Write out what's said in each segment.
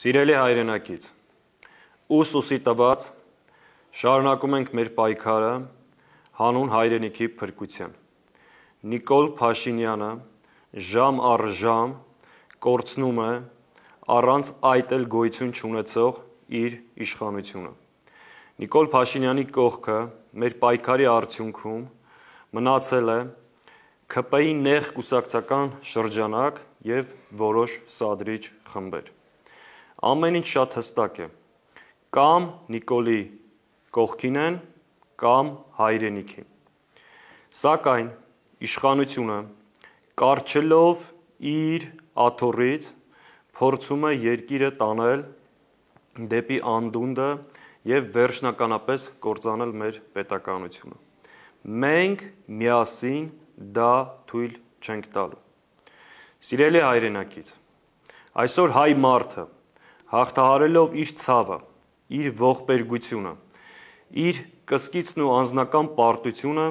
Սիրելի հայրենակից, ուս ուսի տված շարունակում ենք մեր պայքարը հանուն հայրենիքի փրկության։ Նիկոլ Փաշինյանը ժամ առ ժամ կորցնում է առանց այդ էլ գոյություն չունեցող իր իշխանությունը։ Նիկոլ Փաշինյանի կողքը մեր պայքարի արդյունքում մնացել է ԿՊ-ի նեղ կուսակցական շրջանակ եւ որոշ սադրիչ խմբեր ամեն ինչ շատ հստակ է։ Կամ Նիկոլի կողքին են, կամ հայրենիքի։ Սակայն իշխանությունը կարճելով իր աթորից փորձում է երկիրը տանել դեպի անդունդը եւ վերջնականապես կործանել մեր պետականությունը։ Մենք միասին դա թույլ չենք տալու։ Սիրելի հայրենակից, այսօր հայ մարդը հաղթահարելով իր ցավը, իր ողբերգությունը, իր կսկիցն ու անznական պարտությունը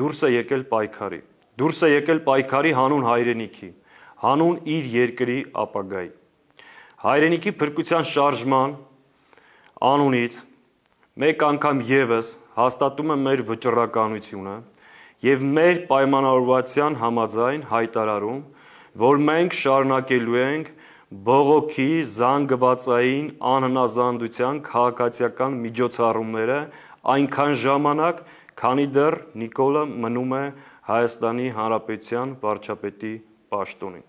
դուրս է եկել պայքարի։ Դուրս է եկել պայքարի հանուն հայրենիքի, հանուն իր երկրի ապագայի։ Հայրենիքի փրկության շարժման անունից մեկ անգամ եւս հաստատում է մեր վճռականությունը եւ մեր պայմանավորվածության համաձայն հայտարարում, որ մենք շարունակելու ենք բողոքի, զանգվածային, անհնազանդության քաղաքացիական միջոցառումները այնքան ժամանակ, քանի դեռ Նիկոլը մնում է Հայաստանի Հանրապետության վարչապետի պաշտոնին։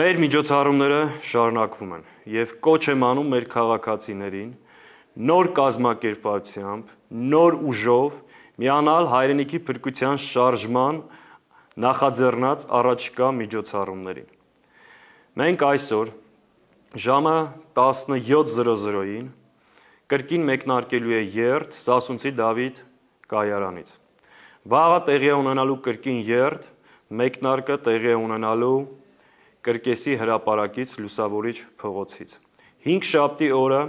Մեր միջոցառումները շարունակվում են եւ կոչ եմ անում մեր քաղաքացիներին նոր կազմակերպությամբ, նոր ուժով միանալ հայրենիքի փրկության շարժման նախաձեռնած առաջկա միջոցառումներին։ Մենք այսօր ժամը 17:00-ին կրկին մեկնարկելու է երթ Սասունցի Դավիթ կայարանից։ Վաղը տեղի է ունենալու կրկին երթ, մեկնարկը տեղի է ունենալու Կրկեսի հրապարակից Լուսավորիչ փողոցից։ 5 շաբթի օրը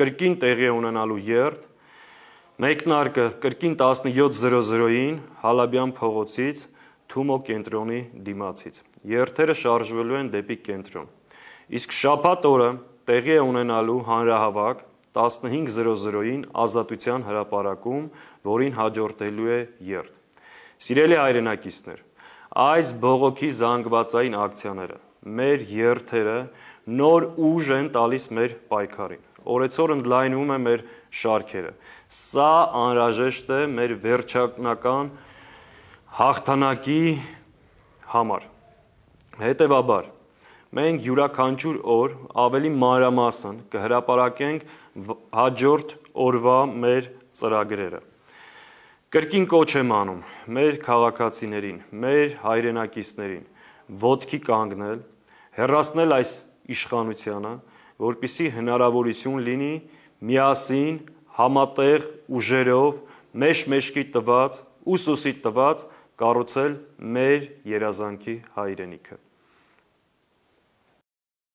կրկին տեղի է ունենալու երթ Մեկնարկը կրկին 17:00-ին Հալաբյան փողոցից Թումո կենտրոնի դիմացից երթերը շարժվելու են դեպի կենտրոն։ Իսկ շաբաթ օրը տեղի է ունենալու հանրահավաք 15:00-ին Ազատության հրապարակում, որին հաջորդելու է երթ։ Սիրելի հայրենակիցներ, այս բողոքի զանգվածային ակցիաները, մեր երթերը նոր ուժ են տալիս մեր պայքարին։ Օրեցօր ընդլայնվում է մեր շարքերը։ Սա անհրաժեշտ է մեր վերջնական հաղթանակի համար։ Հետևաբար մենք յուրաքանչյուր օր ավելի մանրամասն կհրապարակենք հաջորդ օրվա մեր ծրագրերը։ Կրկին կոչ եմ անում մեր քաղաքացիներին, մեր հայրենակիցներին ոտքի կանգնել, հերացնել այս իշխանությանը, որպիսի հնարավորություն լինի միասին համատեղ ուժերով մեջ մեջքի տված, ուսուսի տված կառուցել մեր երազանքի հայրենիքը։